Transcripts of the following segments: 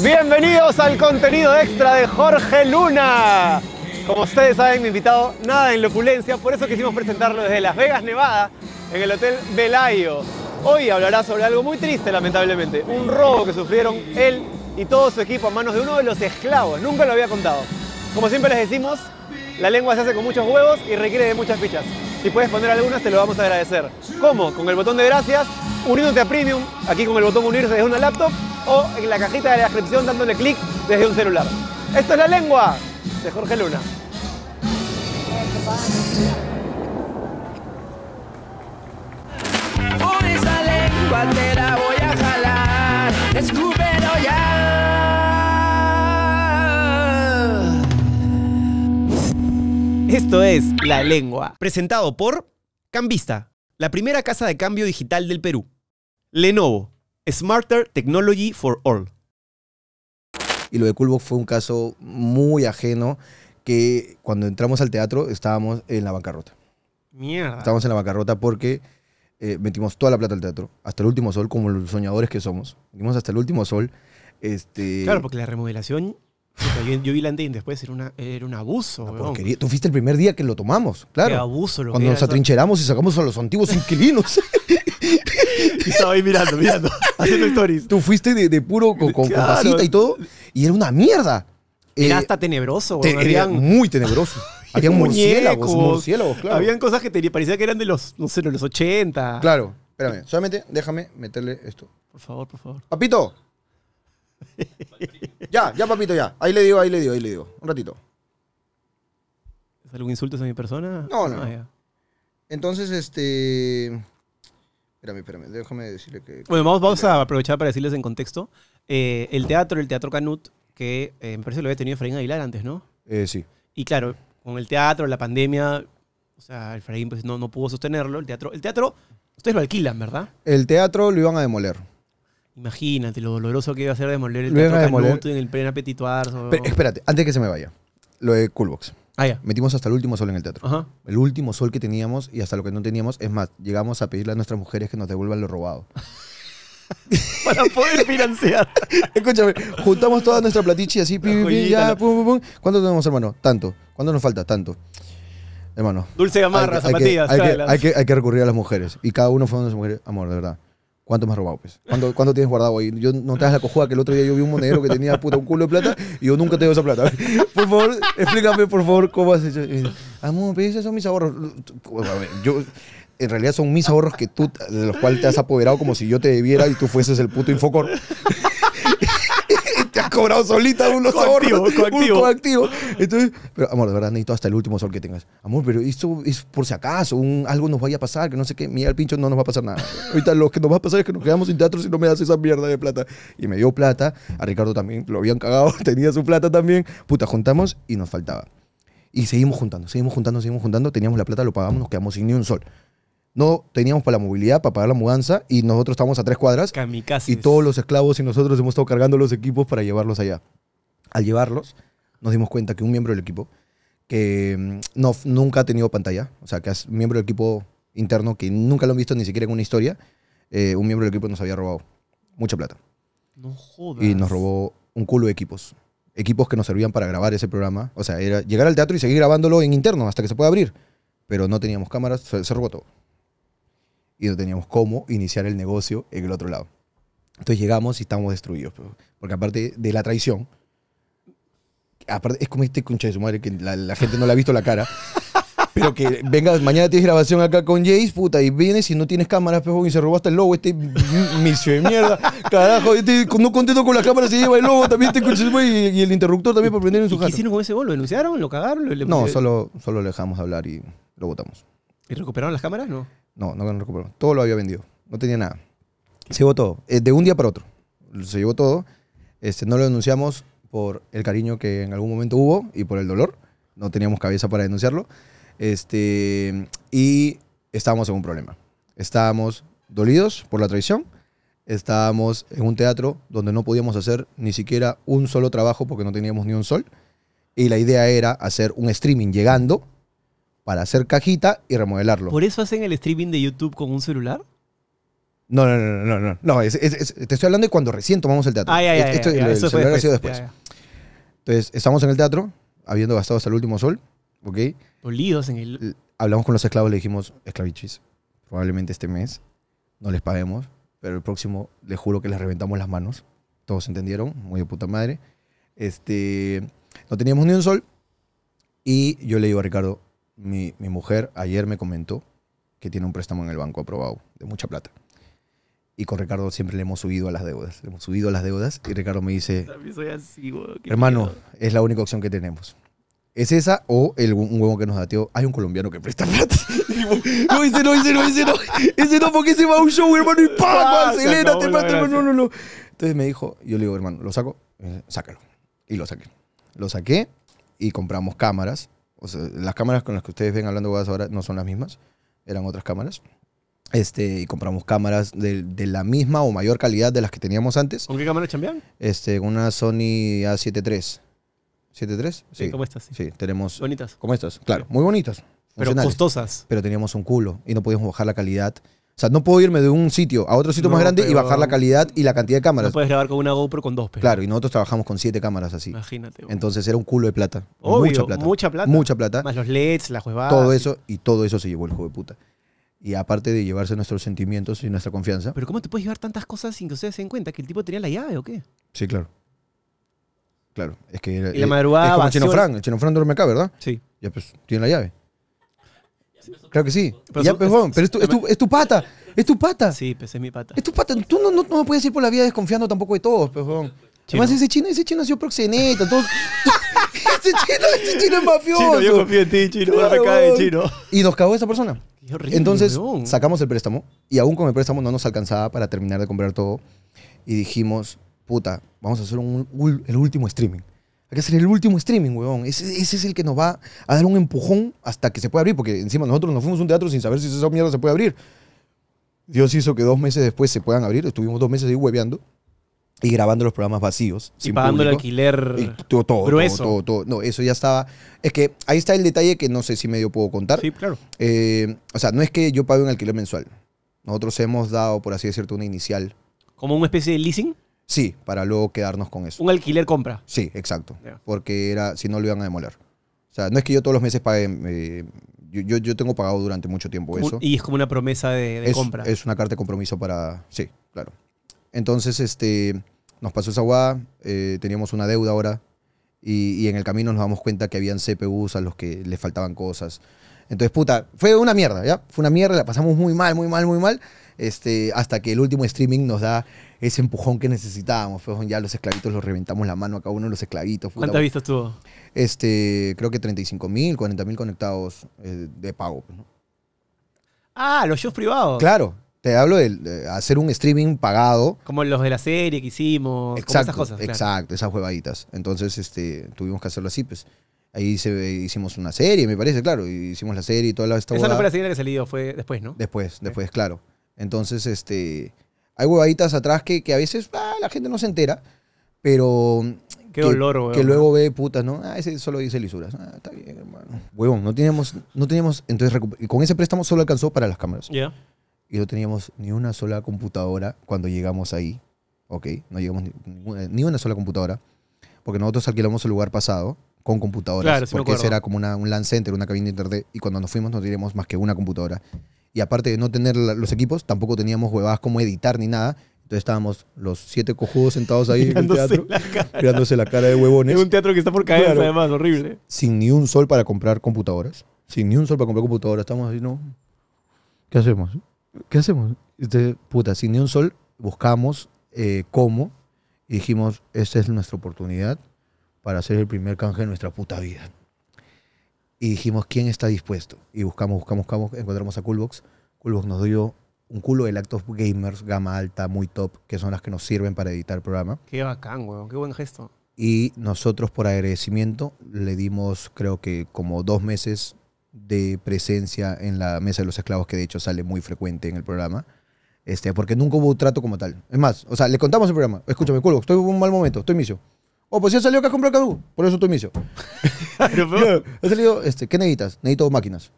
Bienvenidos al contenido extra de Jorge Luna. Como ustedes saben, mi invitado nada en opulencia por eso quisimos presentarlo desde Las Vegas, Nevada, en el Hotel Belayo. Hoy hablará sobre algo muy triste, lamentablemente, un robo que sufrieron él y todo su equipo a manos de uno de los esclavos. Nunca lo había contado. Como siempre les decimos, la lengua se hace con muchos huevos y requiere de muchas fichas. Si puedes poner algunas, te lo vamos a agradecer. ¿Cómo? Con el botón de gracias, uniéndote a Premium, aquí con el botón unirse desde una laptop, o en la cajita de la descripción dándole clic desde un celular. Esto es La Lengua, de Jorge Luna. Esto es La Lengua, presentado por Cambista, la primera casa de cambio digital del Perú. Lenovo, Smarter Technology for All. Y lo de Coolbox fue un caso muy ajeno que cuando entramos al teatro estábamos en la bancarrota. Mierda. Estábamos en la bancarrota porque eh, metimos toda la plata al teatro, hasta el último sol, como los soñadores que somos. Vimos hasta el último sol. Este... Claro, porque la remodelación yo, vi la después, era, un abuso. Tú fuiste el primer día que lo tomamos, claro. Era abuso, lo Cuando nos atrincheramos y sacamos a los antiguos inquilinos. estaba ahí mirando, mirando, haciendo stories. Tú fuiste de, puro con, con, y todo, y era una mierda. Era eh, hasta tenebroso, muy tenebroso. Habían murciélagos, murciélagos, claro. Habían cosas que te, parecía que eran de los, no sé, de los 80. Claro. Espérame, solamente déjame meterle esto. Por favor, por favor. Papito, ya, ya, papito, ya. Ahí le digo, ahí le digo, ahí le digo. Un ratito. ¿Es algún insulto a mi persona? No, no. Ah, Entonces, este. Espérame, espérame, déjame decirle que. Bueno, vamos, a aprovechar para decirles en contexto. Eh, el teatro, el Teatro Canut, que eh, me parece que lo había tenido Efraín Aguilar antes, ¿no? Eh, sí. Y claro, con el teatro, la pandemia, o sea, Efraín pues, no, no pudo sostenerlo. El teatro, el teatro, ustedes lo alquilan, ¿verdad? El teatro lo iban a demoler. Imagínate lo doloroso que iba a ser demoler el teatro en el pleno apetito espérate, antes que se me vaya. Lo de Coolbox. Ah, ya. Metimos hasta el último sol en el teatro. El último sol que teníamos y hasta lo que no teníamos. Es más, llegamos a pedirle a nuestras mujeres que nos devuelvan lo robado. Para poder financiar. Escúchame, juntamos toda nuestra platichi así, pi, pum, pum, ¿Cuánto tenemos, hermano? Tanto. ¿Cuánto nos falta? Tanto. Hermano. Dulce de amarra, hay, zapatillas, hay que, recurrir a las mujeres. Y cada uno fue a sus mujeres. Amor, de verdad. ¿Cuánto me has robado? Pues? ¿Cuánto, tienes guardado ahí? Yo no te das la cojuda que el otro día yo vi un monedero que tenía puta un culo de plata y yo nunca te doy esa plata. Por favor, explícame, por favor, cómo has hecho. Amor, pero esos son mis ahorros. Yo, en realidad son mis ahorros que tú, de los cuales te has apoderado como si yo te debiera y tú fueses el puto Infocor cobrado solita unos coactivo, Coactivo. coactivo. Entonces, pero amor, de verdad necesito hasta el último sol que tengas. Amor, pero esto es por si acaso, un, algo nos vaya a pasar, que no sé qué. Mira, el pincho no nos va a pasar nada. Ahorita lo que nos va a pasar es que nos quedamos sin teatro si no me das esa mierda de plata. Y me dio plata. A Ricardo también lo habían cagado, tenía su plata también. Puta, juntamos y nos faltaba. Y seguimos juntando, seguimos juntando, seguimos juntando. Teníamos la plata, lo pagamos, nos quedamos sin ni un sol no teníamos para la movilidad, para pagar la mudanza, y nosotros estábamos a tres cuadras. Y todos los esclavos y nosotros hemos estado cargando los equipos para llevarlos allá. Al llevarlos, nos dimos cuenta que un miembro del equipo, que mm, no, nunca ha tenido pantalla, o sea, que es miembro del equipo interno que nunca lo han visto ni siquiera en una historia, eh, un miembro del equipo nos había robado mucha plata. No Y nos robó un culo de equipos. Equipos que nos servían para grabar ese programa. O sea, era llegar al teatro y seguir grabándolo en interno hasta que se pueda abrir. Pero no teníamos cámaras, se robó todo y no teníamos cómo iniciar el negocio en el otro lado. Entonces llegamos y estamos destruidos, pues. porque aparte de la traición, aparte es como este concha de su madre que la, gente no le ha visto la cara. Pero que venga, mañana tienes grabación acá con Jace, puta, y vienes y no tienes cámaras, pejo, y se robó hasta el logo, este misio de mierda. Carajo, este, no contento con las cámaras, se lleva el logo también, te este su y, y, el interruptor también para prender en su casa. ¿Qué hicieron con ese ¿Lo denunciaron? ¿Lo cagaron? No, solo, solo le dejamos hablar y lo votamos. ¿Y recuperaron las cámaras? No. No, no, lo recuperó. Todo lo había vendido. No tenía nada. Se llevó todo. Eh, de un día para otro. Se llevó todo. Este, no lo denunciamos por el cariño que en algún momento hubo y por el dolor. No teníamos cabeza para denunciarlo. Este, y estábamos en un problema. Estábamos dolidos por la traición. Estábamos en un teatro donde no podíamos hacer ni siquiera un solo trabajo porque no teníamos ni un sol. Y la idea era hacer un streaming llegando para hacer cajita y remodelarlo. ¿Por eso hacen el streaming de YouTube con un celular? No, no, no, no, no. no te estoy hablando de cuando recién tomamos el teatro. Ah, ya, ya, Esto, ya, ya, el, eso después. Ha sido después. Entonces, estamos en el teatro, habiendo gastado hasta el último sol, ¿ok? Olidos en el... Hablamos con los esclavos, le dijimos, esclavichis, probablemente este mes no les paguemos, pero el próximo les juro que les reventamos las manos. Todos entendieron, muy de puta madre. Este, no teníamos ni un sol y yo le digo a Ricardo, mi, mi, mujer ayer me comentó que tiene un préstamo en el banco aprobado de mucha plata. Y con Ricardo siempre le hemos subido a las deudas. Le hemos subido a las deudas y Ricardo me dice, hermano, es la única opción que tenemos. ¿Es esa o el, un huevo que nos dateó? Hay un colombiano que presta plata. no, ese no, ese no, ese no. Ese no, porque se va a un show, hermano, y ¡pam! te Entonces me dijo, yo le digo, hermano, ¿lo saco? Eh, sácalo. Y lo saqué. Lo saqué y compramos cámaras las cámaras con las que ustedes ven hablando ahora no son las mismas, eran otras cámaras. Este, y compramos cámaras de, de, la misma o mayor calidad de las que teníamos antes. ¿Con qué cámara chambean? Este, una Sony A7 III. ¿7.3? Sí, sí. Como estas. Sí. sí. tenemos. Bonitas. Como estas, claro. Muy bonitas. Pero costosas. Pero teníamos un culo y no podíamos bajar la calidad sea, no puedo irme de un sitio a otro sitio más grande y bajar la calidad y la cantidad de cámaras. puedes grabar con una GoPro con dos, pero. Claro, y nosotros trabajamos con siete cámaras así. Imagínate. Entonces era un culo de plata. mucha plata. Mucha plata. Más los LEDs, las huevadas. Todo eso, y todo eso se llevó el juego de puta. Y aparte de llevarse nuestros sentimientos y nuestra confianza. Pero ¿cómo te puedes llevar tantas cosas sin que ustedes se den cuenta que el tipo tenía la llave o qué? Sí, claro. Claro. Es que. Y la madrugada. Es como Chino El Chino duerme acá, ¿verdad? Sí. Ya pues, tiene la llave. Claro que sí. Pero, pero, es, tu, pata. Es tu pata. Sí, pesé mi pata. Es tu pata. Tú no, no, puedes ir por la vida desconfiando tampoco de todos, pejón. Pues, Además, ese chino, ese chino ha sido proxeneta. ese, chino, ese chino es mafioso. yo confío en ti, chino. chino. Y nos cagó esa persona. Entonces, sacamos el préstamo. Y aún con el préstamo no nos alcanzaba para terminar de comprar todo. Y dijimos, puta, vamos a hacer un, el último streaming. Hay que hacer el último streaming, huevón. Ese, es el que nos va a dar un empujón hasta que se pueda abrir, porque encima nosotros nos fuimos a un teatro sin saber si esa mierda se puede abrir. Dios hizo que dos meses después se puedan abrir. Estuvimos dos meses ahí hueveando y grabando los programas vacíos. Y pagando el alquiler. todo, todo, No, eso ya estaba. Es que ahí está el detalle que no sé si medio puedo contar. Sí, claro. Eh, o sea, no es que yo pague un alquiler mensual. Nosotros hemos dado, por así decirlo, una inicial. ¿Como una especie de leasing? Sí, para luego quedarnos con eso. Un alquiler compra. Sí, exacto. Porque era, si no lo iban a demoler. O sea, no es que yo todos los meses pague. Eh, yo, yo, tengo pagado durante mucho tiempo eso. Y es como una promesa de, compra. Es una carta de compromiso para. Sí, claro. Entonces, este, nos pasó esa guada, eh, teníamos una deuda ahora. Y, y, en el camino nos damos cuenta que habían CPUs a los que les faltaban cosas. Entonces, puta, fue una mierda, ¿ya? Fue una mierda, la pasamos muy mal, muy mal, muy mal. Este, hasta que el último streaming nos da ese empujón que necesitábamos. Pues, ya los esclavitos los reventamos la mano a cada uno de los esclavitos. cuánta vistas tuvo? Este, creo que 35 mil, 40 conectados eh, de pago. Pues, ah, los shows privados. Claro, te hablo de, hacer un streaming pagado. Como los de la serie que hicimos, esas cosas. Exacto, esas juegaditas. Entonces, este, tuvimos que hacerlo así, pues. Ahí se, eh, hicimos una serie, me parece, claro. Hicimos la serie y toda la Esa no fue la serie que salió, fue después, ¿no? Después, después, claro. Entonces, este. Hay huevaditas atrás que, que a veces ah, la gente no se entera, pero. Qué que, Que luego ve putas, ¿no? Ah, ese solo dice lisuras. Ah, está bien, hermano. Huevón, no teníamos. No teníamos entonces, con ese préstamo solo alcanzó para las cámaras. Ya. Y no teníamos ni una sola computadora cuando llegamos ahí. ¿Ok? No llegamos ni, ni una sola computadora. Porque nosotros alquilamos el lugar pasado con computadoras. porque ese era como un LAN center, una cabina de internet. Y cuando nos fuimos no teníamos más que una computadora. Y aparte de no tener los equipos, tampoco teníamos huevadas como editar ni nada. Entonces estábamos los siete cojudos sentados ahí en el teatro, la cara. mirándose la cara de huevones. Es un teatro que está por caer, además, horrible. Sin ni un sol para comprar computadoras. Sin ni un sol para comprar computadoras. Estamos así, ¿no? ¿Qué hacemos? ¿Qué hacemos? Este, puta, sin ni un sol buscamos eh, cómo y dijimos, esta es nuestra oportunidad para hacer el primer canje de nuestra puta vida. Y dijimos, ¿quién está dispuesto? Y buscamos, buscamos, buscamos, encontramos a Coolbox. Coolbox nos dio un culo de Lactos Gamers, gama alta, muy top, que son las que nos sirven para editar el programa. Qué bacán, qué buen gesto. Y nosotros, por agradecimiento, le dimos, creo que como dos meses de presencia en la mesa de los esclavos, que de hecho sale muy frecuente en el programa. Este, porque nunca hubo trato como tal. Es más, o sea, le contamos el programa. Escúchame, Coolbox, estoy en un mal momento, estoy misio. Oh, pues ya salió acá a comprar Cadu. Por eso tu me He ha salido, este, ¿qué necesitas? Necesito máquinas.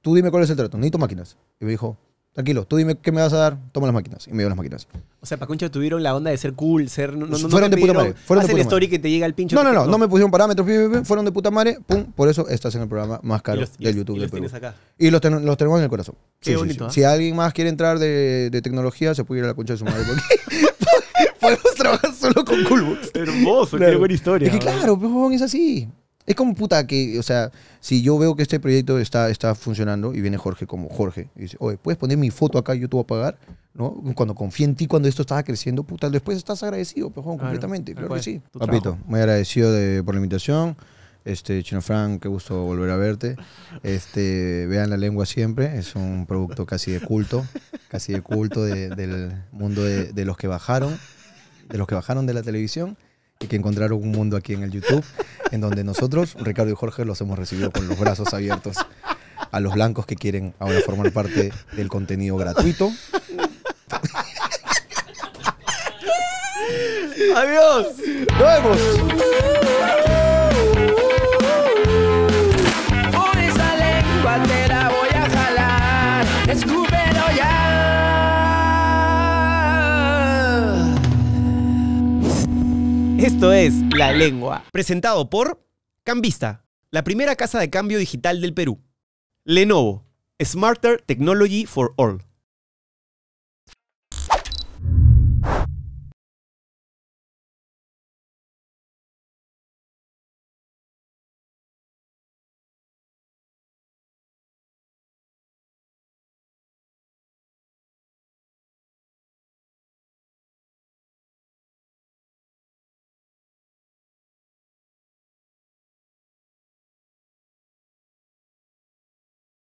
Tú dime cuál es el trato. Necesito máquinas. Y me dijo, tranquilo, tú dime qué me vas a dar. Toma las máquinas. Y me dio las máquinas. O sea, concha tuvieron la onda de ser cool, ser. No, no, no fueron de puta madre. Fueron de puta el story que te llega el pincho. No, no, no, no, me pusieron parámetros. fueron de puta madre. Pum. Por eso estás en el programa más caro del YouTube. Y los, Y los, tenemos en el corazón. Qué sí, bonito. ¿eh? Si alguien más quiere entrar de, de, tecnología, se puede ir a la concha de su madre. Porque Podemos trabajar solo con Coolbox. Hermoso, qué buena historia. Es que claro, pues, es así. Es como puta que, o sea, si yo veo que este proyecto está, está funcionando y viene Jorge como Jorge y dice, oye, ¿puedes poner mi foto acá? Yo te voy a pagar. ¿no? Cuando confié en ti, cuando esto estaba creciendo, puta, después estás agradecido, pejón, pues, completamente. Claro que sí. Papito, muy agradecido por la invitación. Este, Chino Frank, qué gusto volver a verte. Este, vean la lengua siempre, es un producto casi de culto, casi de culto del mundo de los que bajaron de los que bajaron de la televisión y que encontraron un mundo aquí en el YouTube, en donde nosotros, Ricardo y Jorge, los hemos recibido con los brazos abiertos a los blancos que quieren ahora formar parte del contenido gratuito. Adiós. Nos vemos. Esto es La Lengua, presentado por Cambista, la primera casa de cambio digital del Perú. Lenovo, Smarter Technology for All.